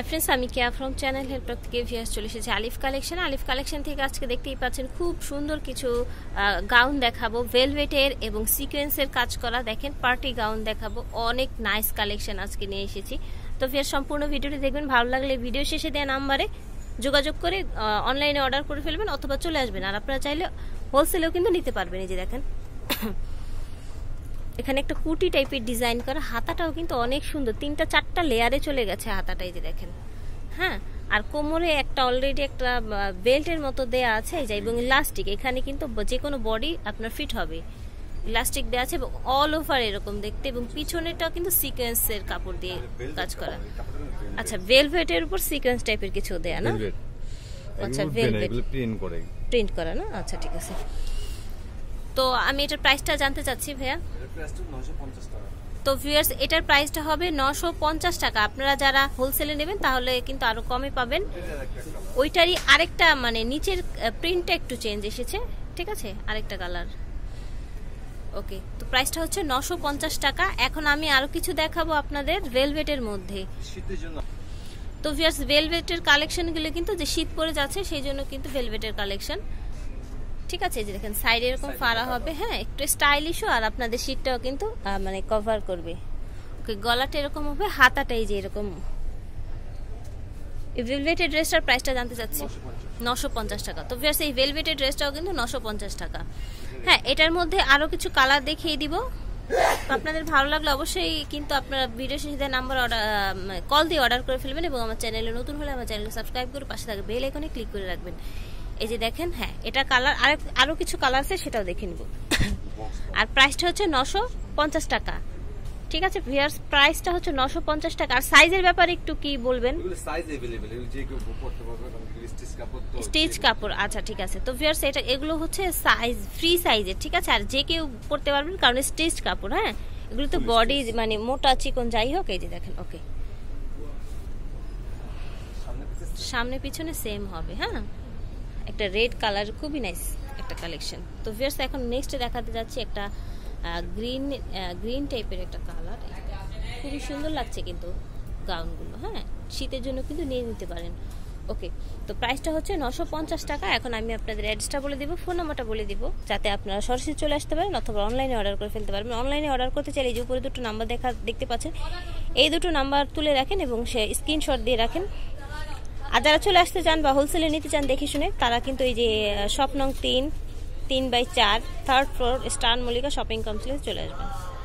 hi friends আমি কেয়া from channel help থেকে ভিয়াস চলে এসেছি আলিফ কালেকশন আলিফ কালেকশন থেকে আজকে দেখতেই পাচ্ছেন খুব সুন্দর কিছু গাউন দেখাবো ভেলভেটের এবং সিকোয়েন্সের কাজ করা দেখেন পার্টি গাউন দেখাবো অনেক নাইস কালেকশন আজকে নিয়ে এসেছি তো ভিয়াস সম্পূর্ণ ভিডিওটি দেখবেন ভালো লাগলে ভিডিও শেষে দেয়া নাম্বারে যোগাযোগ করে অনলাইনে অর্ডার করে ফেলবেন অথবা চলে আসবেন আর আপনারা চাইলে হোলসেলেও কিন্তু নিতে পারবেন এই যে দেখেন এখানে একটা কুটি টাইপের ডিজাইন করা হাতাটাও কিন্তু অনেক সুন্দর তিনটা চারটা লেয়ারে চলে গেছে হাতাটাই যে দেখেন হ্যাঁ আর কোমরে একটা অলরেডি একটা বেল্টের মতো দেয়া আছে যাই এবং ইলাস্টিক এখানে কিন্তু যে কোনো বডি আপনার ফিট হবে ইলাস্টিক দেওয়া আছে এবং অল ওভার এরকম দেখতে এবং পিছনেটাও কিন্তু সিকোয়েন্সের কাপড় দিয়ে মানে কাজ করা আচ্ছা ভেলভেটের উপর সিকোয়েন্স টাইপের কিছু দেয়া না আচ্ছা ভেলভেট প্রিন্ট করা না আচ্ছা ঠিক আছে তো আমি এটার প্রাইসটা জানতে চাচ্ছি ভাইয়া তো ভিউয়ার্স এটার প্রাইসটা হবে নশো পঞ্চাশ টাকা আপনারা যারা হোলসেলে নেবেন তাহলে কিন্তু আরও কমে পাবেন ওইটারই আরেকটা মানে নিচের প্রিন্টটা একটু চেঞ্জ এসেছে ঠিক আছে আরেকটা কালার ওকে তো প্রাইসটা হচ্ছে নশো পঞ্চাশ টাকা এখন আমি আরও কিছু দেখাবো আপনাদের রেলভেটের মধ্যে তো ভিউয়ার্স ভেলভেটের কালেকশনগুলো কিন্তু যে শীত পরে যাচ্ছে সেই জন্য কিন্তু ভেলভেটের কালেকশন ঠিক আছে যে দেখেন সাইডে এরকম ফাড়া হবে হ্যাঁ একটু স্টাইলিশও আর আপনাদের শীতটাও কিন্তু মানে কভার করবে ওকে গলাটা এরকম হবে হাতাটাই যে এরকম এই ভেলভেটের ড্রেসটার প্রাইসটা জানতে চাচ্ছি নশো পঞ্চাশ টাকা তো ভিয়ার্স এই ভেলভেটের ড্রেসটাও কিন্তু নশো পঞ্চাশ টাকা হ্যাঁ এটার মধ্যে আরও কিছু কালার দেখিয়ে দিব আপনাদের ভালো লাগলে অবশ্যই কিন্তু আপনারা ভিডিও শেষে নাম্বার অর্ডার কল দিয়ে অর্ডার করে ফেলবেন এবং আমার চ্যানেলে নতুন হলে আমার চ্যানেল সাবস্ক্রাইব করে পাশে থাকবে বেল আইকনে ক্লিক করে রাখবেন এই যে দেখেন হ্যাঁ এটা কালার আর আরও কিছু কালার আছে সেটাও দেখে নিব আর প্রাইসটা হচ্ছে নশো পঞ্চাশ টাকা ঠিক আছে ভিয়ার্স প্রাইসটা হচ্ছে নশো পঞ্চাশ টাকা আর সাইজের ব্যাপারে একটু কি বলবেন স্টিচ কাপড় আচ্ছা ঠিক আছে তো ভিয়ার্স এটা এগুলো হচ্ছে সাইজ ফ্রি সাইজের ঠিক আছে আর যে কেউ পড়তে পারবেন কারণ স্টিচ কাপড় হ্যাঁ এগুলো তো বডি মানে মোটা চিকন যাই হোক এই যে দেখেন ওকে সামনে পিছনে সেম হবে হ্যাঁ একটা রেড কালার খুবই নাইস একটা কালেকশন তো ভিয়ার্স এখন নেক্সট দেখাতে যাচ্ছি একটা গ্রিন গ্রিন টাইপের একটা কালার খুবই সুন্দর লাগছে কিন্তু গাউনগুলো হ্যাঁ শীতের জন্য কিন্তু নিয়ে নিতে পারেন ওকে তো প্রাইসটা হচ্ছে নশো পঞ্চাশ টাকা এখন আমি আপনাদের অ্যাড্রেসটা বলে দিব ফোন নাম্বারটা বলে দিব যাতে আপনারা সরাসরি চলে আসতে পারেন অথবা অনলাইনে অর্ডার করে ফেলতে পারবেন অনলাইনে অর্ডার করতে চাইলে যে উপরে দুটো নাম্বার দেখা দেখতে পাচ্ছেন এই দুটো নাম্বার তুলে রাখেন এবং সে স্ক্রিনশট দিয়ে রাখেন আর যারা চলে আসতে চান বা হোলসেলে নিতে চান দেখে শুনে তারা কিন্তু এই যে স্বপ্নং তিন তিন বাই চার third floor star Mallika shopping complex চলে আসবেন